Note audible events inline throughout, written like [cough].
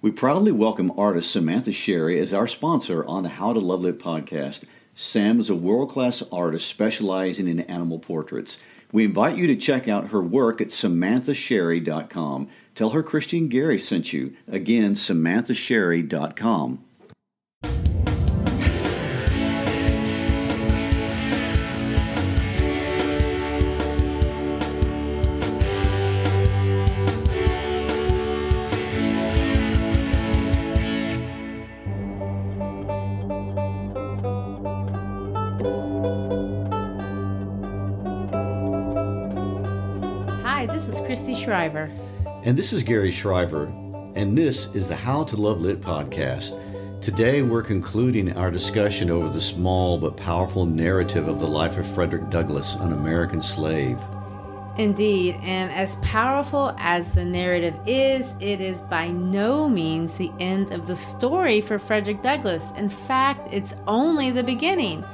We proudly welcome artist Samantha Sherry as our sponsor on the How to Love It podcast. Sam is a world class artist specializing in animal portraits. We invite you to check out her work at samanthasherry.com. Tell her Christian Gary sent you. Again, samanthasherry.com. Shriver. And this is Gary Shriver, and this is the How to Love Lit podcast. Today, we're concluding our discussion over the small but powerful narrative of the life of Frederick Douglass, an American slave. Indeed, and as powerful as the narrative is, it is by no means the end of the story for Frederick Douglass. In fact, it's only the beginning.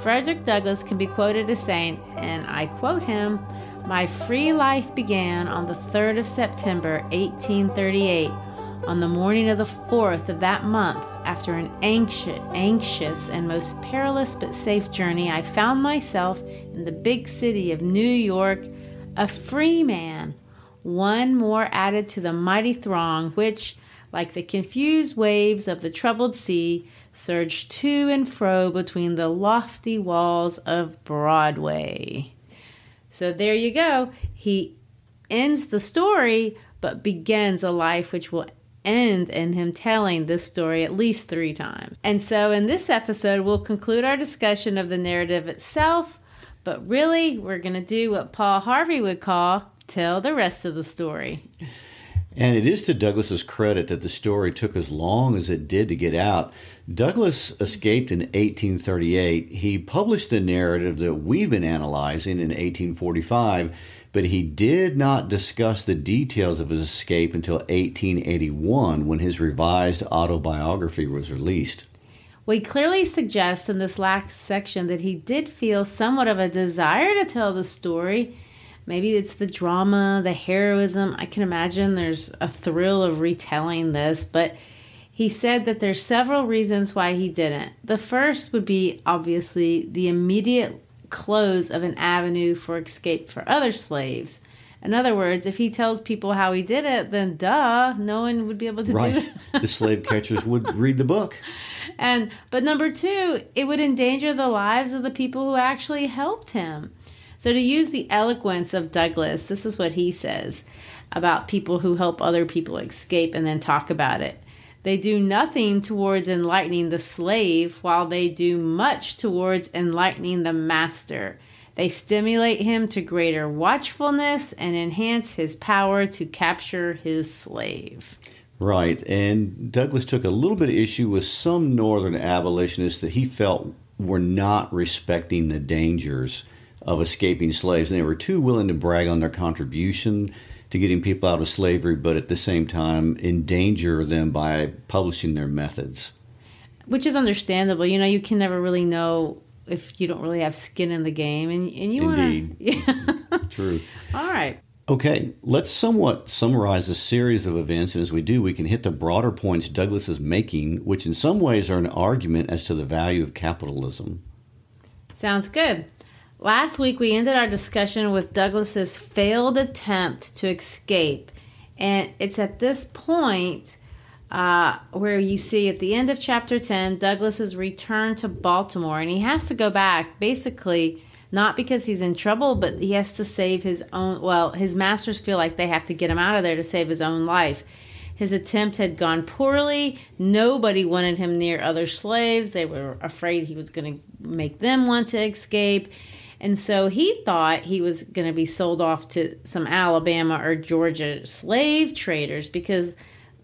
Frederick Douglass can be quoted as saying, and I quote him, my free life began on the 3rd of September, 1838, on the morning of the 4th of that month. After an anxious, anxious and most perilous but safe journey, I found myself in the big city of New York, a free man, one more added to the mighty throng which, like the confused waves of the troubled sea, surged to and fro between the lofty walls of Broadway. So there you go. He ends the story, but begins a life which will end in him telling this story at least three times. And so in this episode, we'll conclude our discussion of the narrative itself, but really, we're going to do what Paul Harvey would call tell the rest of the story. And it is to Douglas's credit that the story took as long as it did to get out. Douglas escaped in 1838. He published the narrative that we've been analyzing in 1845, but he did not discuss the details of his escape until 1881 when his revised autobiography was released. We clearly suggest in this last section that he did feel somewhat of a desire to tell the story Maybe it's the drama, the heroism. I can imagine there's a thrill of retelling this, but he said that there's several reasons why he didn't. The first would be obviously the immediate close of an avenue for escape for other slaves. In other words, if he tells people how he did it, then duh, no one would be able to right. do [laughs] it. the slave catchers would read the book. And but number 2, it would endanger the lives of the people who actually helped him. So, to use the eloquence of Douglas, this is what he says about people who help other people escape and then talk about it. They do nothing towards enlightening the slave, while they do much towards enlightening the master. They stimulate him to greater watchfulness and enhance his power to capture his slave. Right. And Douglas took a little bit of issue with some northern abolitionists that he felt were not respecting the dangers of escaping slaves. And they were too willing to brag on their contribution to getting people out of slavery, but at the same time endanger them by publishing their methods. Which is understandable. You know, you can never really know if you don't really have skin in the game, and and you want to. [laughs] Yeah. True. All right. Okay, let's somewhat summarize a series of events, and as we do, we can hit the broader points Douglas is making, which in some ways are an argument as to the value of capitalism. Sounds good. Last week, we ended our discussion with Douglas's failed attempt to escape. And it's at this point uh, where you see at the end of chapter 10, Douglas's return to Baltimore. And he has to go back basically not because he's in trouble, but he has to save his own. Well, his masters feel like they have to get him out of there to save his own life. His attempt had gone poorly. Nobody wanted him near other slaves. They were afraid he was going to make them want to escape. And so he thought he was going to be sold off to some Alabama or Georgia slave traders because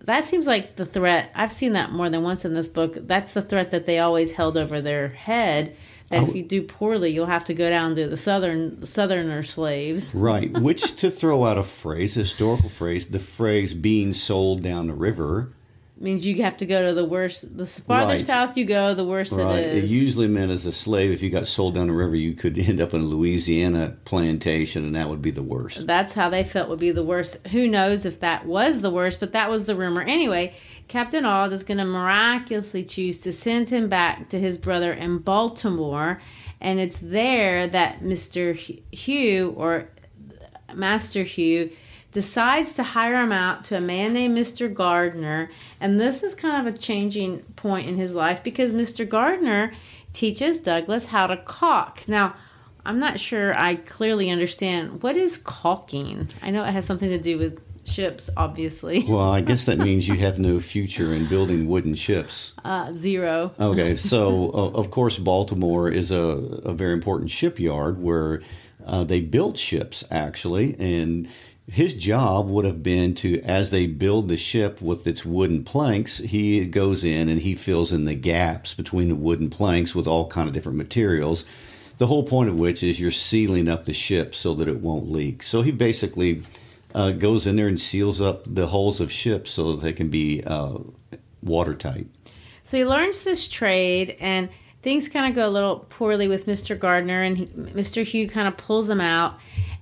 that seems like the threat. I've seen that more than once in this book. That's the threat that they always held over their head that if you do poorly, you'll have to go down to the southern southerner slaves. right, which to throw out a phrase, a historical phrase, the phrase being sold down the river means you have to go to the worst. The farther right. south you go, the worse right. it is. It usually meant as a slave, if you got sold down the river, you could end up in a Louisiana plantation, and that would be the worst. That's how they felt would be the worst. Who knows if that was the worst, but that was the rumor. Anyway, Captain Auld is going to miraculously choose to send him back to his brother in Baltimore, and it's there that Mr. Hugh or Master Hugh decides to hire him out to a man named Mr. Gardner. And this is kind of a changing point in his life because Mr. Gardner teaches Douglas how to caulk. Now, I'm not sure I clearly understand what is caulking. I know it has something to do with ships, obviously. Well, I guess that [laughs] means you have no future in building wooden ships. Uh, zero. okay, so uh, [laughs] of course, Baltimore is a, a very important shipyard where uh, they built ships actually, and his job would have been to, as they build the ship with its wooden planks, he goes in and he fills in the gaps between the wooden planks with all kind of different materials. The whole point of which is you're sealing up the ship so that it won't leak. So he basically uh, goes in there and seals up the hulls of ships so that they can be uh, watertight. So he learns this trade and things kind of go a little poorly with Mr. Gardner, and he, Mr. Hugh kind of pulls him out.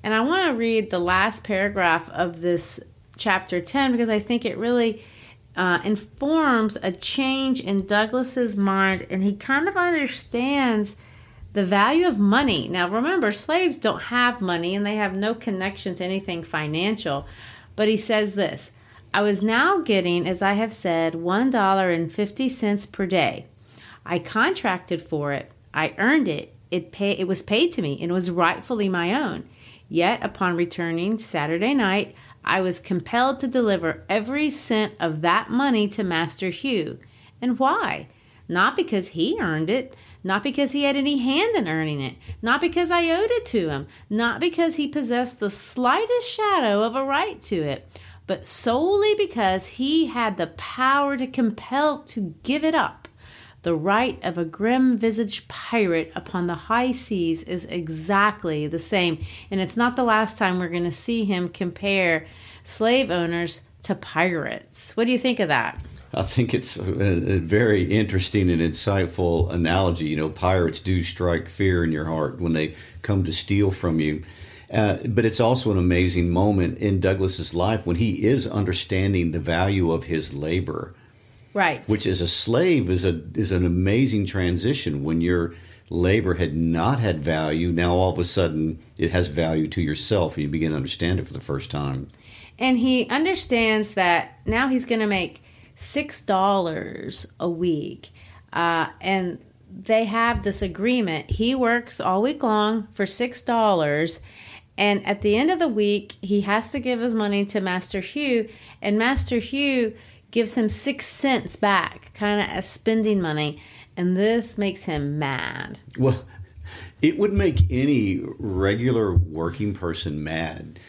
And I want to read the last paragraph of this chapter 10 because I think it really uh, informs a change in Douglas's mind, and he kind of understands the value of money. Now, remember, slaves don't have money and they have no connection to anything financial. But he says this I was now getting, as I have said, $1.50 per day I contracted for it. I earned it. It pay it was paid to me and was rightfully my own. Yet upon returning Saturday night, I was compelled to deliver every cent of that money to Master Hugh. And why? Not because he earned it, not because he had any hand in earning it, not because I owed it to him, not because he possessed the slightest shadow of a right to it, but solely because he had the power to compel to give it up. The right of a grim visaged pirate upon the high seas is exactly the same. And it's not the last time we're going to see him compare slave owners to pirates. What do you think of that? I think it's a, a, very interesting and insightful analogy. You know, pirates do strike fear in your heart when they come to steal from you. Uh, but it's also an amazing moment in Douglas's life when he is understanding the value of his labor right which as a slave is a is an amazing transition when your labor had not had value now all of a sudden it has value to yourself and you begin to understand it for the first time and he understands that now he's going to make six dollars a week uh, and they have this agreement he works all week long for six dollars and at the end of the week he has to give his money to master hugh and master hugh gives him six cents back, kind of as spending money, and this makes him mad. Well, [laughs] it would make any regular working person mad.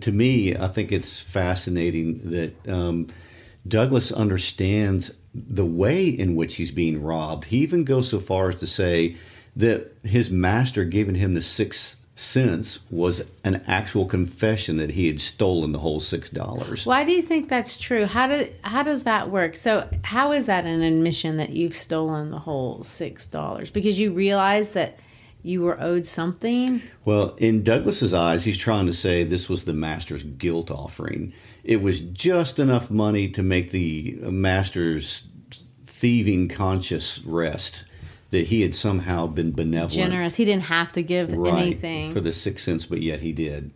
To me, I think it's fascinating that um, Douglas understands the way in which he's being robbed. He even goes so far as to say that his master giving him the six. Since was an actual confession that he had stolen the whole six dollars. Why do you think that's true? How do how does that work? So how is that an admission that you've stolen the whole six dollars? Because you realize that you were owed something? Well, in Douglas's eyes, he's trying to say this was the master's guilt offering. It was just enough money to make the master's thieving conscience rest that he had somehow been benevolent, generous. He didn't have to give right, anything for the six cents, but yet he did.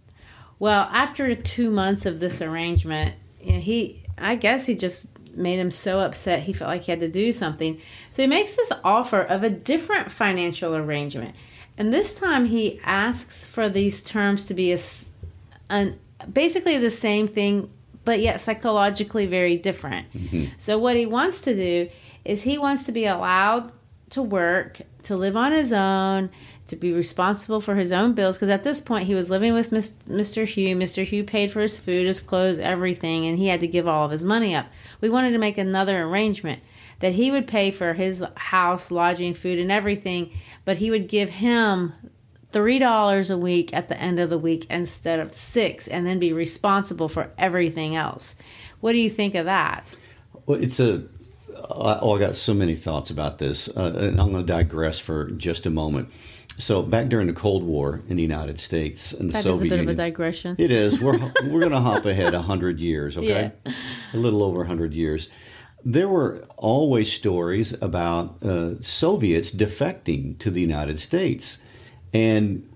Well, after two months of this arrangement, you know, he I guess he just made him so upset he felt like he had to do something. So he makes this offer of a different financial arrangement. And this time he asks for these terms to be a, an, basically the same thing, but yet psychologically very different. Mm-hmm. So what he wants to do is he wants to be allowed to work, to live on his own, to be responsible for his own bills. Because at this point, he was living with Mr. Hugh. Mr. Hugh paid for his food, his clothes, everything, and he had to give all of his money up. We wanted to make another arrangement that he would pay for his house, lodging, food, and everything, but he would give him $3 a week at the end of the week instead of 6 and then be responsible for everything else. What do you think of that? Well, it's a oh, I got so many thoughts about this, uh, and I'm going to digress for just a moment. So back during the Cold War in the United States and the that Soviet Union, a bit Union, of a digression. It is. We're [laughs] we're going to hop ahead hundred years, okay? Yeah. A little over hundred years. There were always stories about uh, Soviets defecting to the United States, and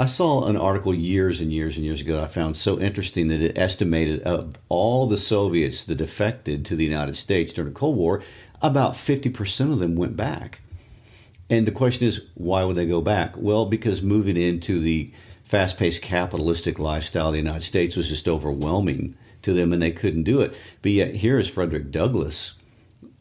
I saw an article years and years and years ago I found so interesting that it estimated of all the Soviets that defected to the United States during the Cold War, about 50% of them went back. And the question is, why would they go back? Well, because moving into the fast paced capitalistic lifestyle of the United States was just overwhelming to them and they couldn't do it. But yet, here is Frederick Douglass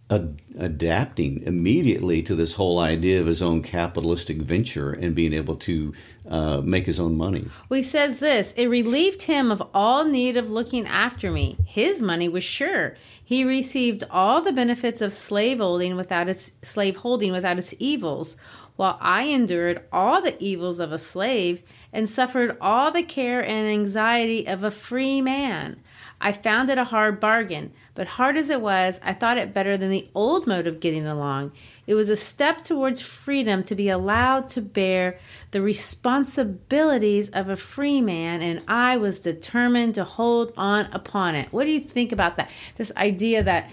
adapting immediately to this whole idea of his own capitalistic venture and being able to uh, make his own money. Well, he says this it relieved him of all need of looking after me. His money was sure. He received all the benefits of slaveholding without its slaveholding without its evils, while I endured all the evils of a slave and suffered all the care and anxiety of a free man. I found it a hard bargain, but hard as it was, I thought it better than the old mode of getting along. It was a step towards freedom to be allowed to bear the responsibilities of a free man, and I was determined to hold on upon it. What do you think about that? This idea that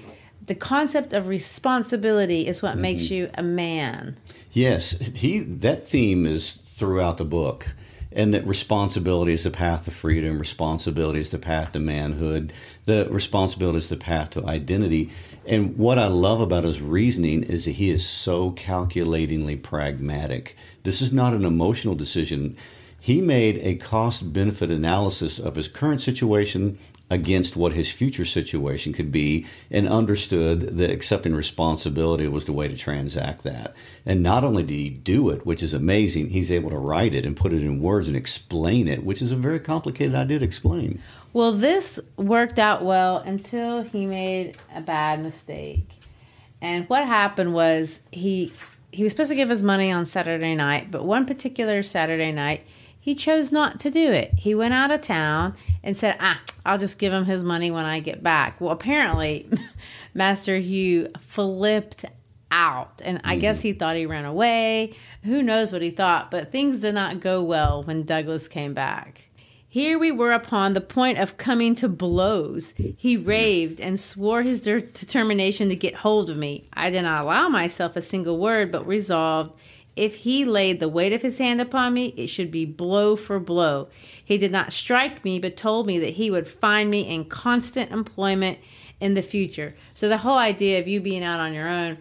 the concept of responsibility is what mm-hmm. makes you a man. Yes, he that theme is throughout the book and that responsibility is the path to freedom, responsibility is the path to manhood, the responsibility is the path to identity. And what I love about his reasoning is that he is so calculatingly pragmatic. This is not an emotional decision. He made a cost benefit analysis of his current situation against what his future situation could be and understood that accepting responsibility was the way to transact that. And not only did he do it, which is amazing, he's able to write it and put it in words and explain it, which is a very complicated idea to explain. Well, this worked out well until he made a bad mistake. And what happened was he he was supposed to give his money on Saturday night, but one particular Saturday night, he chose not to do it. He went out of town and said, Ah, I'll just give him his money when I get back. Well, apparently, [laughs] Master Hugh flipped out. And I mm-hmm. guess he mm-hmm. thought he ran away. Who knows what he thought, but things did not go well when Douglas came back. Here we were upon the point of coming to blows. He raved and swore his de- determination to get hold of me. I did not allow myself a single word, but resolved if he laid the weight of his hand upon me, it should be blow for blow. He did not strike me, but told me that he would find me in constant employment in the future. So the whole idea of you being out on your own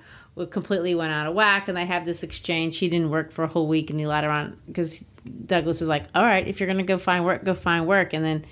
completely went out of whack. And they have this exchange. He didn't work for a whole week, and he later on because Douglas is like, "All right, if you're going to go find work, go find work." And then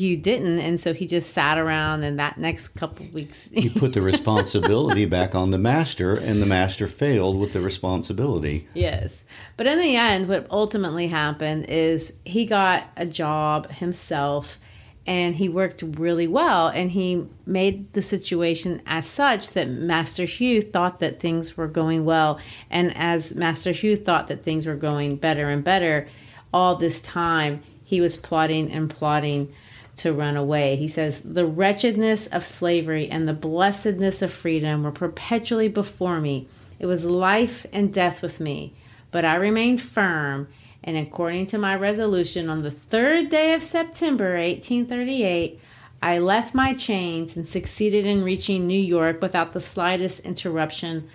you didn't and so he just sat around and that next couple weeks he [laughs] put the responsibility back on the master and the master failed with the responsibility yes but in the end what ultimately happened is he got a job himself and he worked really well and he made the situation as such that master hugh thought that things were going well and as master hugh thought that things were going better and better all this time he was plotting and plotting to run away. He says, The wretchedness of slavery and the blessedness of freedom were perpetually before me. It was life and death with me, but I remained firm. And according to my resolution on the third day of September 1838, I left my chains and succeeded in reaching New York without the slightest interruption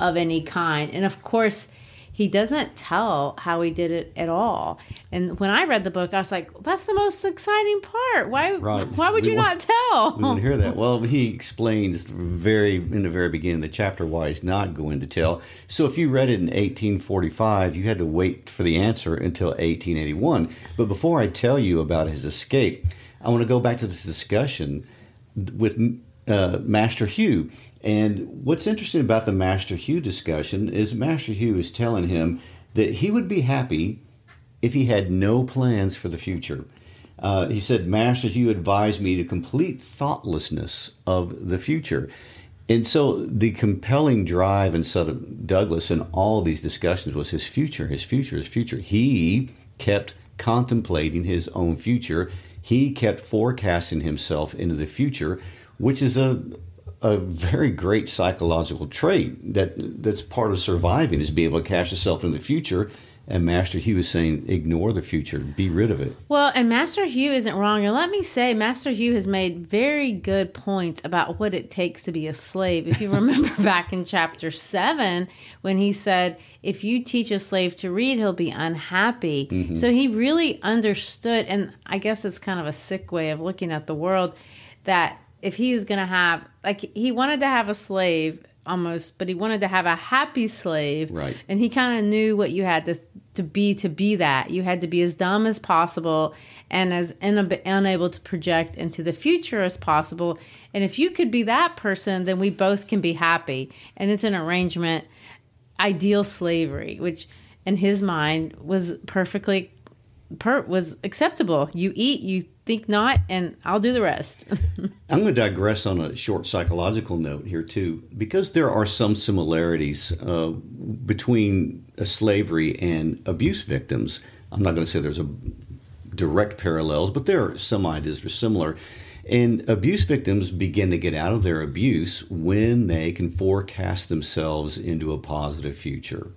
of any kind. And of course, he doesn't tell how he did it at all. And when I read the book, I was like, "That's the most exciting part. Why? Right. Why would we you want, not tell?" [laughs] We didn't hear that. Well, he explains very in the very beginning of the chapter why he's not going to tell. So if you read it in 1845, you had to wait for the answer until 1881. But before I tell you about his escape, I want to go back to this discussion with uh, Master Hugh. And what's interesting about the Master Hugh discussion is Master Hugh is telling him that he would be happy if he had no plans for the future. Uh, he said, Master Hugh advised me to complete thoughtlessness of the future. And so the compelling drive in Southern Douglas in all these discussions was his future, his future, his future. He kept contemplating his own future. He kept forecasting himself into the future, which is a a very great psychological trait that that's part of surviving is being able to cash yourself in the future. And Master Hugh is saying, ignore the future, be rid of it. Well, and Master Hugh isn't wrong. And let me say, Master Hugh has made very good points about what it takes to be a slave. If you [laughs] remember back in chapter seven, when he said, if you teach a slave to read, he'll be unhappy. Mm-hmm. So he really understood, and I guess it's kind of a sick way of looking at the world, that if he going to have like he wanted to have a slave almost but he wanted to have a happy slave right and he kind of knew what you had to to be to be that you had to be as dumb as possible and as unable to project into the future as possible and if you could be that person then we both can be happy and it's an arrangement ideal slavery which in his mind was perfectly part was acceptable. You eat, you think not, and I'll do the rest. [laughs] I'm going to digress on a short psychological note here, too, because there are some similarities uh, between slavery and abuse victims. I'm not going to say there's a direct parallels, but there are some ideas that are similar. And abuse victims begin to get out of their abuse when they can forecast themselves into a positive future.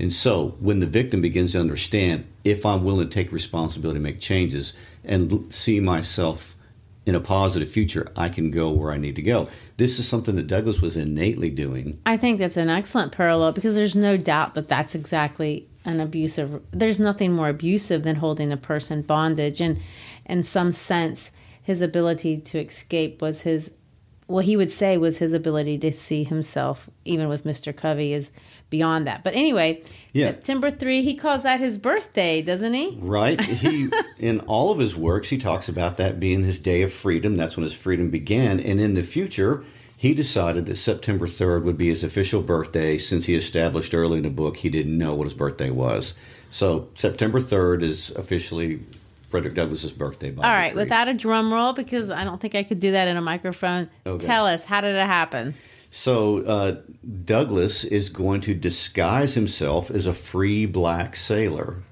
And so when the victim begins to understand, if I'm willing to take responsibility, make changes, and see myself in a positive future, I can go where I need to go. This is something that Douglas was innately doing. I think that's an excellent parallel because there's no doubt that that's exactly an abusive. There's nothing more abusive than holding a person bondage, and in some sense, his ability to escape was his. What he would say was his ability to see himself, even with Mr. Covey, is beyond that. But anyway, yeah. September 3, he calls that his birthday, doesn't he? Right. [laughs] He in all of his works, he talks about that being his day of freedom. That's when his freedom began, and in the future, he decided that September 3rd would be his official birthday since he established early in the book he didn't know what his birthday was. So, September 3rd is officially Frederick Douglass's birthday. All right, without a drum roll, because I don't think I could do that in a microphone. Okay. Tell us, how did it happen? So uh, Douglas is going to disguise himself as a free black sailor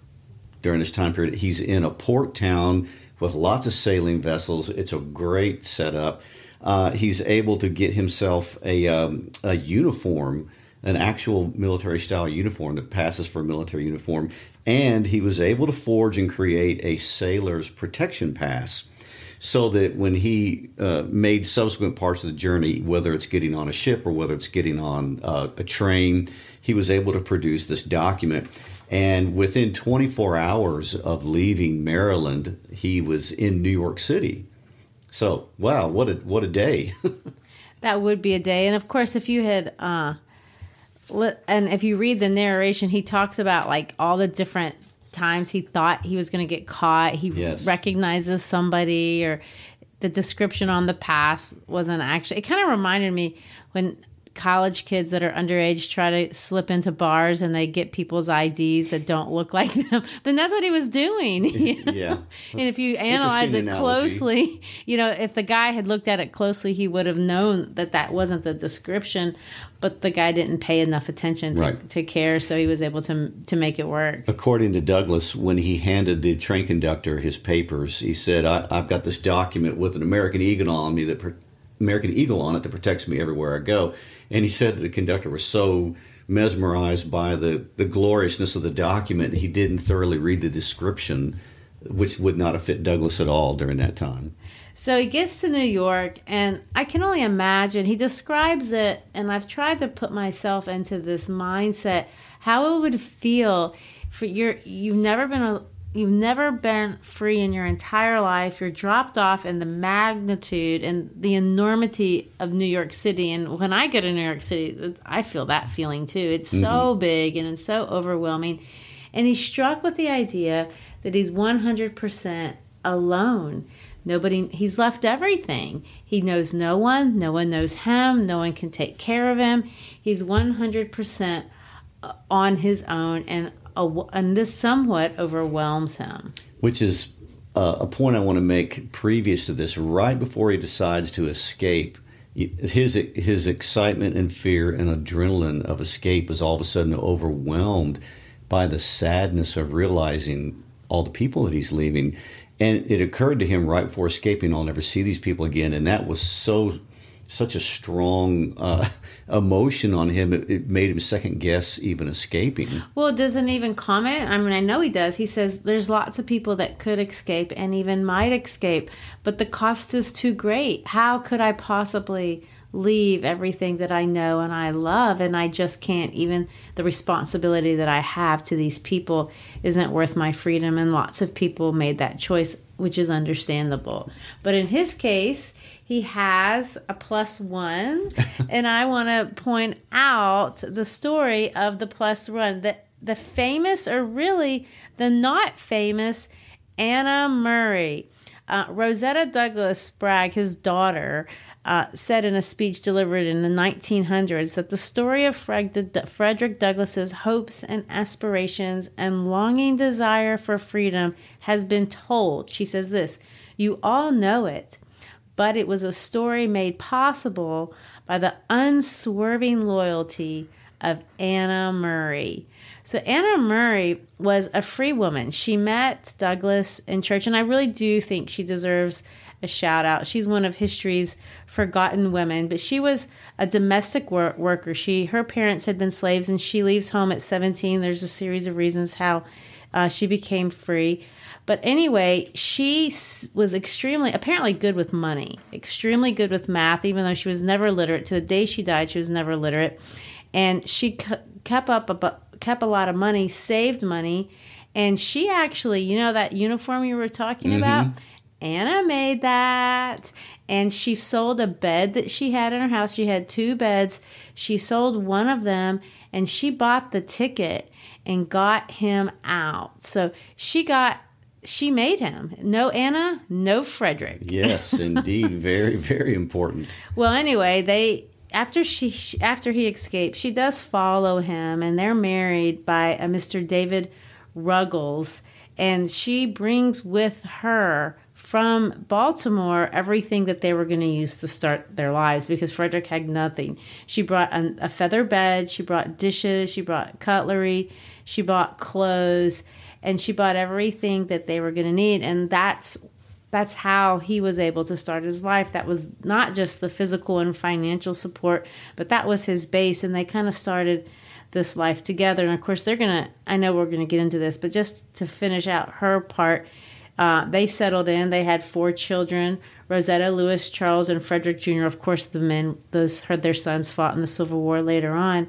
during this time period. He's in a port town with lots of sailing vessels. It's a great setup. Uh, he's able to get himself a, um, a uniform, an actual military style uniform that passes for a military uniform. And he was able to forge and create a sailor's protection pass so that when he uh, made subsequent parts of the journey, whether it's getting on a ship or whether it's getting on uh, a train, he was able to produce this document. And within 24 hours of leaving Maryland, he was in New York City. So, wow, what a what a day! [laughs] that would be a day. And of course, if you had, uh, and if you read the narration, he talks about like all the different times he thought he was going to get caught. He yes. recognizes somebody, or the description on the pass wasn't actually. It kind of reminded me when college kids that are underage try to slip into bars and they get people's IDs that don't look like them, [laughs] then that's what he was doing. [laughs] You know? Yeah. and if you analyze it analogy. closely, you know, if the guy had looked at it closely, he would have known that that wasn't the description, but the guy didn't pay enough attention to, right. to care, so he was able to, to make it work. According to Douglas, when he handed the train conductor his papers, he said, I, have got this document with an American Eagle on me that American Eagle on it that protects me everywhere I go. And he said the conductor was so mesmerized by the, the gloriousness of the document, he didn't thoroughly read the description, which would not have fit Douglas at all during that time. So he gets to New York, and I can only imagine. He describes it, and I've tried to put myself into this mindset how it would feel for your you've never been You've never been free in your entire life. You're dropped off in the magnitude and the enormity of New York City. And when I go to New York City, I feel that feeling too. It's mm-hmm. so big and it's so overwhelming. And he's struck with the idea that he's 100% alone. Nobody, he's left everything. He knows no one. No one knows him. No one can take care of him. He's 100% uh, on his own and and this somewhat overwhelms him. Which is uh, a point I want to make previous to this. Right before he decides to escape, his his excitement and fear and adrenaline of escape is all of a sudden overwhelmed by the sadness of realizing all the people that he's leaving. And it occurred to him right before escaping, I'll never see these people again. And that was so such a strong uh, [laughs] emotion on him, it, it, made him second guess even escaping. Well, doesn't even comment. I mean, I know he does. He says there's lots of people that could escape and even might escape, but the cost is too great. How could I possibly leave everything that I know and I love? And I just can't even, the responsibility that I have to these people isn't worth my freedom. And lots of people made that choice, which is understandable. But in his case, he has a plus one. [laughs] and I want to point out the story of the plus one. The, the famous, or really the not famous, Anna Murray. Uh, Rosetta Douglas Sprague, his daughter, uh, said in a speech delivered in the 1900s that the story of Frederick Douglass's hopes and aspirations and longing desire for freedom has been told. She says this You all know it but it was a story made possible by the unswerving loyalty of Anna Murray. So, Anna Murray was a free woman. She met Douglas in church, and I really do think she deserves a shout out. She's one of history's forgotten women, but she was a domestic wor- worker. She her parents had been slaves, and she leaves home at 17. There's a series of reasons how uh, she became free. But anyway, she was extremely, apparently good with money, extremely good with math, even though she was never literate. To the day she died, she was never literate. And she kept up, a, kept a lot of money, saved money. And she actually, you know, that uniform you were talking mm-hmm. about? Anna made that. And she sold a bed that she had in her house. She had two beds. She sold one of them and she bought the ticket and got him out. So she got she made him. No Anna, no Frederick. yes, [laughs] indeed, very very important. Well, anyway, they after she, after he escapes, she does follow him and they're married by a Mr. David Ruggles and she brings with her from Baltimore everything that they were going to use to start their lives because Frederick had nothing. She brought an, a feather bed, she brought dishes, she brought cutlery, she bought clothes, and she bought everything that they were going to need and that's that's how he was able to start his life that was not just the physical and financial support but that was his base and they kind of started this life together and of course they're going to i know we're going to get into this but just to finish out her part uh, they settled in they had four children rosetta lewis charles and frederick jr of course the men those heard their sons fought in the civil war later on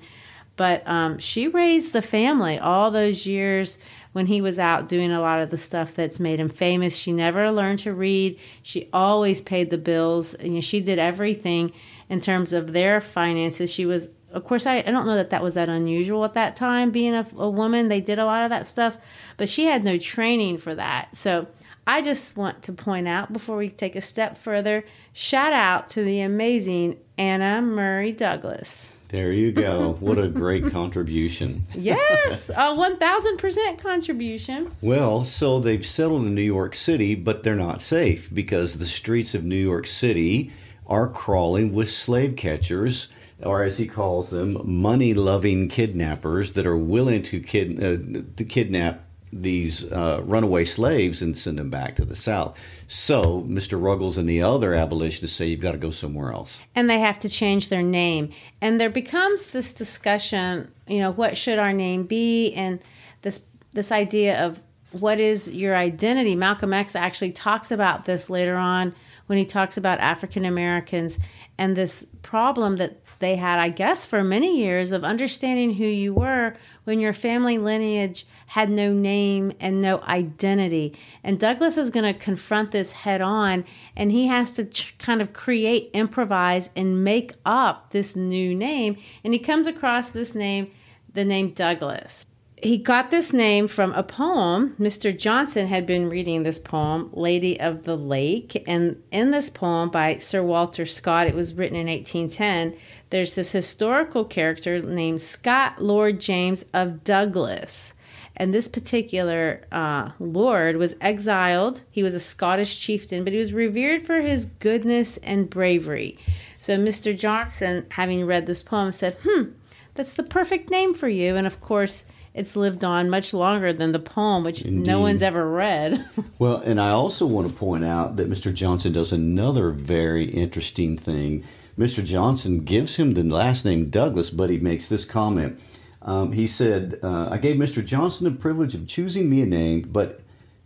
but um, she raised the family all those years when he was out doing a lot of the stuff that's made him famous. She never learned to read. She always paid the bills. And, you know, she did everything in terms of their finances. She was, of course, I, I don't know that that was that unusual at that time, being a, a woman. They did a lot of that stuff, but she had no training for that. So I just want to point out before we take a step further shout out to the amazing Anna Murray Douglas. There you go. what a great contribution. yes, a 1000% contribution. Well, so they've settled in New York City, but they're not safe because the streets of New York City are crawling with slave catchers, or as he calls them, money loving kidnappers that are willing to, kid, uh, to kidnap these uh, runaway slaves and send them back to the South. So Mr. Ruggles and the other abolitionists say you've got to go somewhere else. And they have to change their name. And there becomes this discussion, you know, what should our name be? And this this idea of what is your identity? Malcolm X actually talks about this later on when he talks about African Americans and this problem that they had, I guess, for many years of understanding who you were when your family lineage – had no name and no identity. And Douglas is going to confront this head on, and he has to ch- kind of create, improvise, and make up this new name. And he comes across this name, the name Douglas. He got this name from a poem. Mr. Johnson had been reading this poem, Lady of the Lake. And in this poem by Sir Walter Scott, it was written in 1810, there's this historical character named Scott Lord James of Douglas and this particular uh, lord was exiled. He was a Scottish chieftain, but he was revered for his goodness and bravery. So Mr. Johnson, having read this poem, said, Hmm, that's the perfect name for you. And of course, it's lived on much longer than the poem, which Indeed. no one's ever read. [laughs] well, and I also want to point out that Mr. Johnson does another very interesting thing. Mr. Johnson gives him the last name Douglas, but he makes this comment um, he said, uh, I gave Mr. Johnson the privilege of choosing me a name, but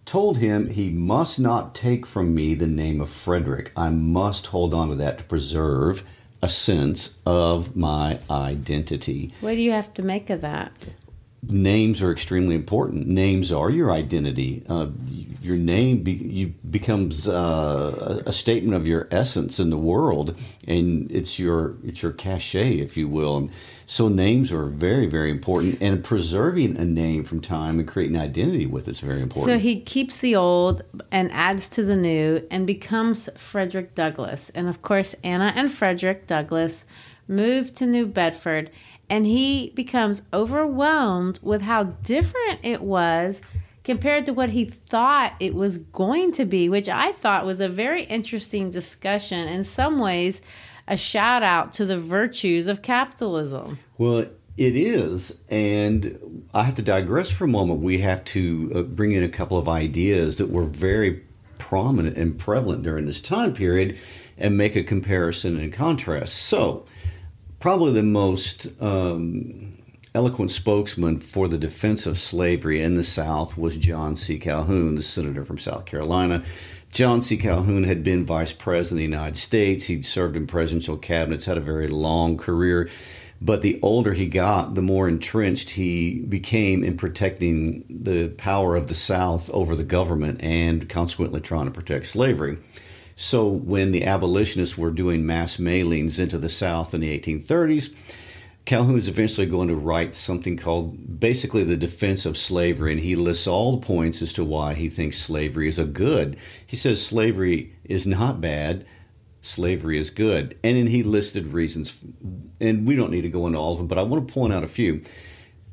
told him he must not take from me the name of Frederick. I must hold on to that to preserve a sense of my identity. What do you have to make of that? names are extremely important. Names are your identity. Uh, your name be, you becomes uh, a statement of your essence in the world, and it's your it's your cachet, if you will. And so names are very very important, and preserving a name from time and creating identity with it's very important. So he keeps the old and adds to the new, and becomes Frederick Douglass. And of course, Anna and Frederick Douglass moved to New Bedford and he becomes overwhelmed with how different it was compared to what he thought it was going to be, which I thought was a very interesting discussion. In some ways, a shout out to the virtues of capitalism. Well, it is. And I have to digress for a moment. We have to uh, bring in a couple of ideas that were very prominent and prevalent during this time period and make a comparison and contrast. So, probably the most um, eloquent spokesman for the defense of slavery in the South was John C. Calhoun, the senator from South Carolina. John C. Calhoun had been vice president of the United States. He'd served in presidential cabinets, had a very long career. But the older he got, the more entrenched he became in protecting the power of the South over the government and consequently trying to protect slavery. So when the abolitionists were doing mass mailings into the South in the 1830s, Calhoun's eventually going to write something called basically the defense of slavery, and he lists all the points as to why he thinks slavery is a good. He says slavery is not bad, slavery is good. And then he listed reasons, and we don't need to go into all of them, but I want to point out a few.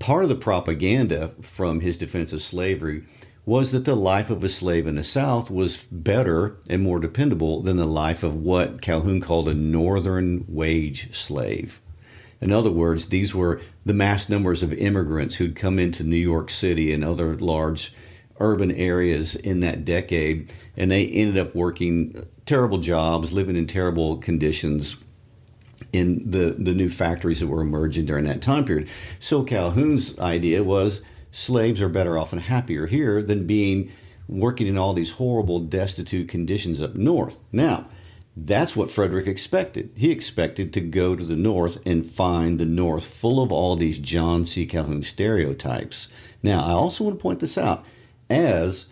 Part of the propaganda from his defense of slavery was that the life of a slave in the South was better and more dependable than the life of what Calhoun called a northern wage slave. In other words, these were the mass numbers of immigrants who'd come into New York City and other large urban areas in that decade, and they ended up working terrible jobs, living in terrible conditions in the, the new factories that were emerging during that time period. So Calhoun's idea was slaves are better off and happier here than being working in all these horrible, destitute conditions up north. Now, that's what Frederick expected. He expected to go to the North and find the North full of all these John C. Calhoun stereotypes. Now, I also want to point this out as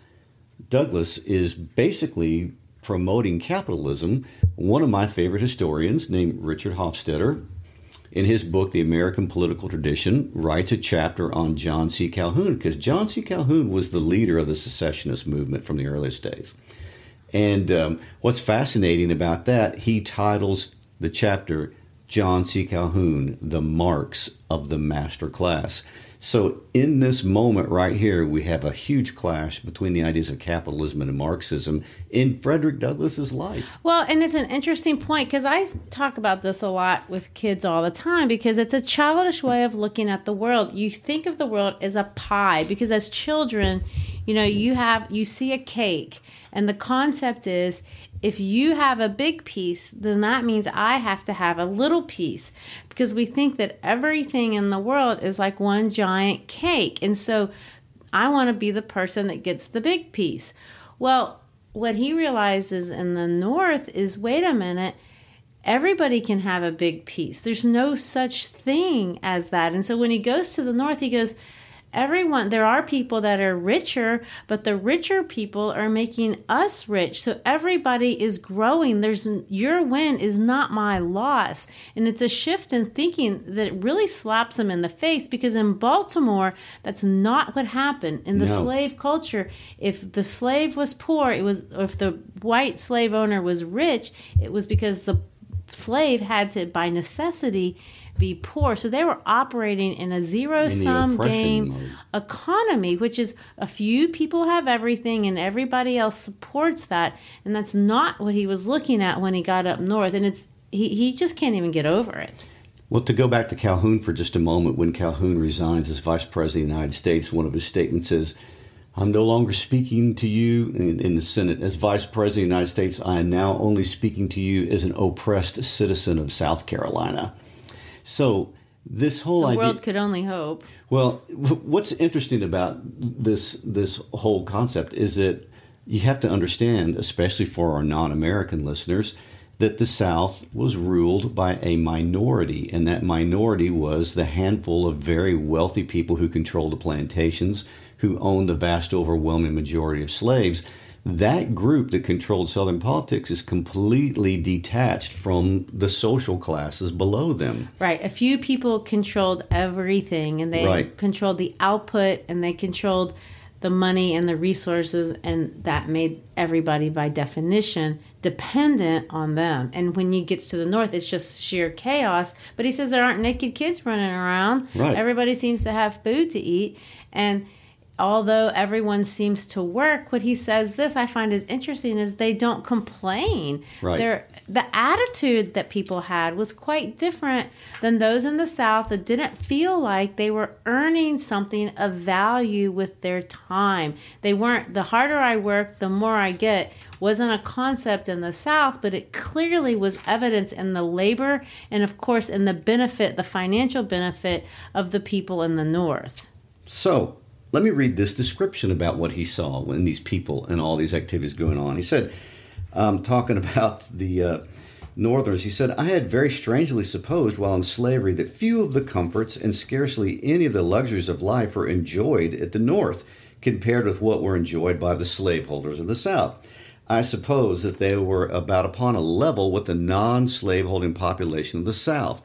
Douglas is basically promoting capitalism. One of my favorite historians, named Richard Hofstadter, in his book, The American Political Tradition, writes a chapter on John C. Calhoun because John C. Calhoun was the leader of the secessionist movement from the earliest days. And um, what's fascinating about that, he titles the chapter John C. Calhoun, The Marks of the Master Class. So, in this moment right here, we have a huge clash between the ideas of capitalism and Marxism in Frederick Douglass's life. Well, and it's an interesting point because I talk about this a lot with kids all the time because it's a childish way of looking at the world. You think of the world as a pie because as children, you know, you have you see a cake and the concept is if you have a big piece, then that means I have to have a little piece because we think that everything in the world is like one giant cake. And so I want to be the person that gets the big piece. Well, what he realizes in the North is wait a minute, everybody can have a big piece. There's no such thing as that. And so when he goes to the North, he goes, everyone there are people that are richer but the richer people are making us rich so everybody is growing there's your win is not my loss and it's a shift in thinking that really slaps them in the face because in baltimore that's not what happened in the no. slave culture if the slave was poor it was if the white slave owner was rich it was because the slave had to by necessity be poor. So they were operating in a zero sum game mode. economy, which is a few people have everything and everybody else supports that. And that's not what he was looking at when he got up north. And it's he, he just can't even get over it. Well, to go back to Calhoun for just a moment, when Calhoun resigns as vice president of the United States, one of his statements is, I'm no longer speaking to you in, in, the Senate. As Vice President of the United States, I am now only speaking to you as an oppressed citizen of South Carolina. So this whole the idea, world could only hope. Well, what's interesting about this this whole concept is that you have to understand, especially for our non-American listeners, that the South was ruled by a minority, and that minority was the handful of very wealthy people who controlled the plantations, who owned the vast overwhelming majority of slaves that group that controlled Southern politics is completely detached from the social classes below them. Right. A few people controlled everything and they right. controlled the output and they controlled the money and the resources, and that made everybody, by definition, dependent on them. And when he gets to the north, it's just sheer chaos. But he says there aren't naked kids running around. Right. Everybody seems to have food to eat, and although everyone seems to work, what he says this I find is interesting is they don't complain. Right. They're, the attitude that people had was quite different than those in the South that didn't feel like they were earning something of value with their time. They weren't, the harder I work, the more I get, wasn't a concept in the South, but it clearly was evidence in the labor and, of course, in the benefit, the financial benefit of the people in the North. So, let me read this description about what he saw when these people and all these activities going on. He said, um, talking [laughs] about the uh, Northerners, he said, I had very strangely supposed while in slavery that few of the comforts and scarcely any of the luxuries of life were enjoyed at the North compared with what were enjoyed by the slaveholders of the South. I suppose that they were about upon a level with the non slaveholding population of the South.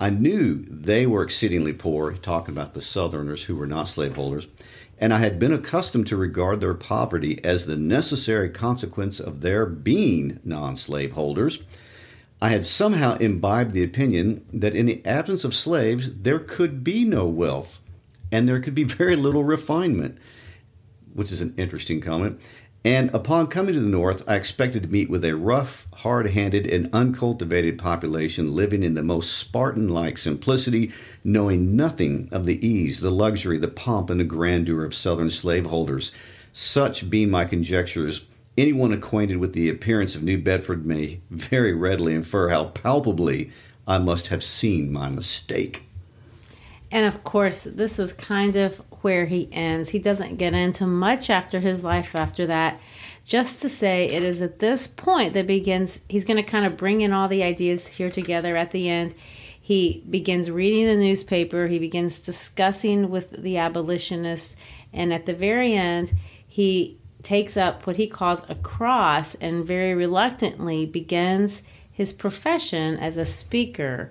I knew they were exceedingly poor, talking about the Southerners who were not slaveholders, and I had been accustomed to regard their poverty as the necessary consequence of their being non slaveholders. I had somehow imbibed the opinion that in the absence of slaves, there could be no wealth and there could be [laughs] very little refinement, which is an interesting comment and upon coming to the north, I expected to meet with a rough, hard handed, and uncultivated population living in the most Spartan like simplicity, knowing nothing of the ease, the luxury, the pomp, and the grandeur of Southern slaveholders. Such being my conjectures. Anyone acquainted with the appearance of New Bedford may very readily infer how palpably I must have seen my mistake. And of course, this is kind of where he ends. He doesn't get into much after his life after that. Just to say, it is at this point that begins, he's going to kind of bring in all the ideas here together at the end. He begins reading the newspaper, he begins discussing with the abolitionist, and at the very end, he takes up what he calls a cross and very reluctantly begins his profession as a speaker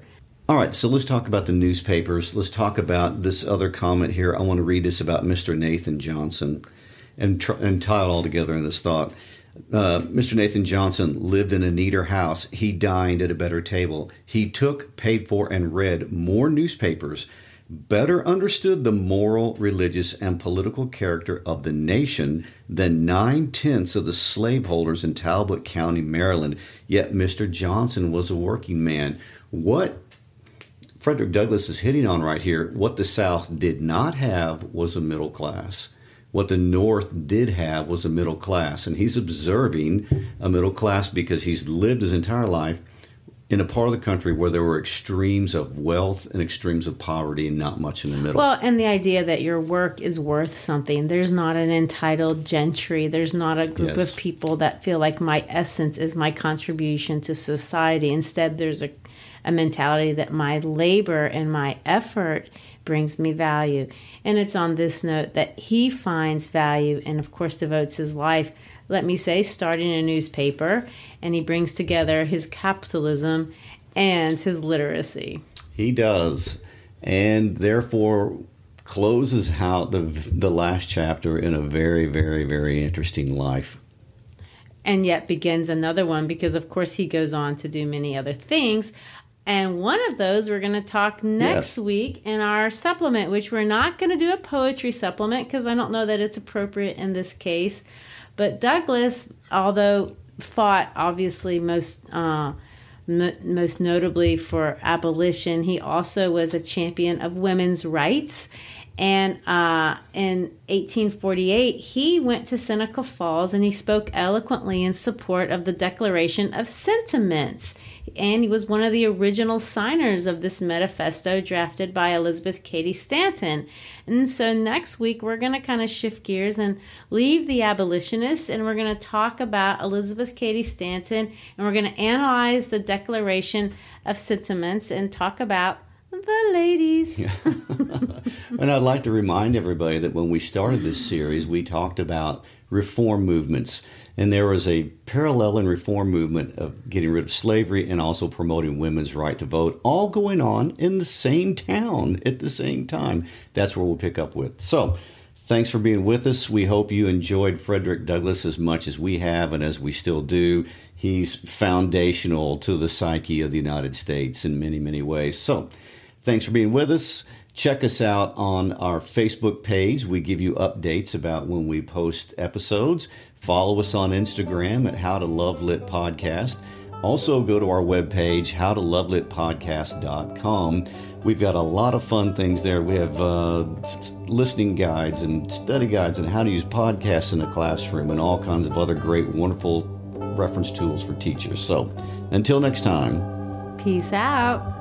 all right, so let's talk about the newspapers. Let's talk about this other comment here. I want to read this about Mr. Nathan Johnson and, tr- and tie it all together in this thought. Uh, Mr. Nathan Johnson lived in a neater house. He dined at a better table. He took, paid for, and read more newspapers, better understood the moral, religious, and political character of the nation than nine tenths of the slaveholders in Talbot County, Maryland. Yet Mr. Johnson was a working man. What Frederick Douglass is hitting on right here. What the South did not have was a middle class. What the North did have was a middle class. And he's observing a middle class because he's lived his entire life in a part of the country where there were extremes of wealth and extremes of poverty and not much in the middle. Well, and the idea that your work is worth something. There's not an entitled gentry. There's not a group yes. of people that feel like my essence is my contribution to society. Instead, there's a a mentality that my labor and my effort brings me value. And it's on this note that he finds value and, of course, devotes his life, let me say, starting a newspaper. And he brings together his capitalism and his literacy. He does. And therefore, closes out the, the last chapter in a very, very, very interesting life and yet begins another one because, of course, he goes on to do many other things. And one of those we're going to talk next yes. week in our supplement, which we're not going to do a poetry supplement because I don't know that it's appropriate in this case. But Douglas, although fought obviously most uh, m- most notably for abolition, he also was a champion of women's rights. And uh, in 1848, he went to Seneca Falls and he spoke eloquently in support of the Declaration of Sentiments and he was one of the original signers of this manifesto drafted by Elizabeth Cady Stanton. And so next week, we're going to kind of shift gears and leave the abolitionists, and we're going to talk about Elizabeth Cady Stanton, and we're going to analyze the Declaration of Sentiments and talk about the ladies. [laughs] and I'd like to remind everybody that when we started this series, we talked about reform movements. And there was a parallel and reform movement of getting rid of slavery and also promoting women's right to vote, all going on in the same town at the same time. That's where we'll pick up with. So, Thanks for being with us. We hope you enjoyed Frederick Douglass as much as we have and as we still do. He's foundational to the psyche of the United States in many, many ways. So, thanks for being with us. Check us out on our Facebook page. We give you updates about when we post episodes. Follow us on Instagram at How to Love Lit Podcast. Also, go to our webpage, howtolovelitpodcast.com. We've got a lot of fun things there. We have uh, listening guides and study guides and how to use podcasts in the classroom and all kinds of other great, wonderful reference tools for teachers. So, until next time, peace out.